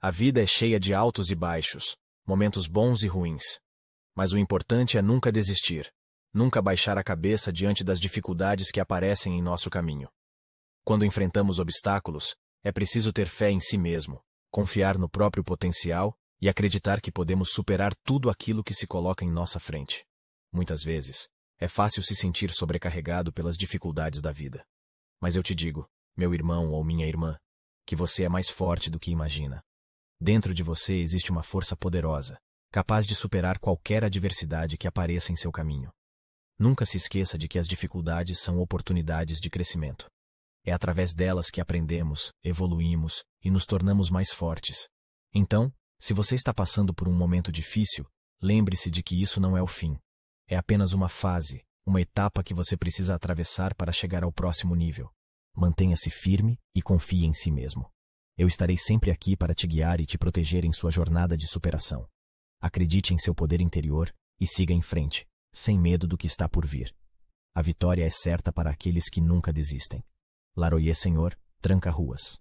A vida é cheia de altos e baixos, momentos bons e ruins. Mas o importante é nunca desistir, nunca baixar a cabeça diante das dificuldades que aparecem em nosso caminho. Quando enfrentamos obstáculos, é preciso ter fé em si mesmo, confiar no próprio potencial e acreditar que podemos superar tudo aquilo que se coloca em nossa frente. Muitas vezes, é fácil se sentir sobrecarregado pelas dificuldades da vida. Mas eu te digo, meu irmão ou minha irmã, que você é mais forte do que imagina. Dentro de você existe uma força poderosa, capaz de superar qualquer adversidade que apareça em seu caminho. Nunca se esqueça de que as dificuldades são oportunidades de crescimento. É através delas que aprendemos, evoluímos e nos tornamos mais fortes. Então, se você está passando por um momento difícil, lembre-se de que isso não é o fim. É apenas uma fase, uma etapa que você precisa atravessar para chegar ao próximo nível. Mantenha-se firme e confie em si mesmo. Eu estarei sempre aqui para te guiar e te proteger em sua jornada de superação. Acredite em seu poder interior e siga em frente, sem medo do que está por vir. A vitória é certa para aqueles que nunca desistem. Laroyer Senhor, tranca ruas.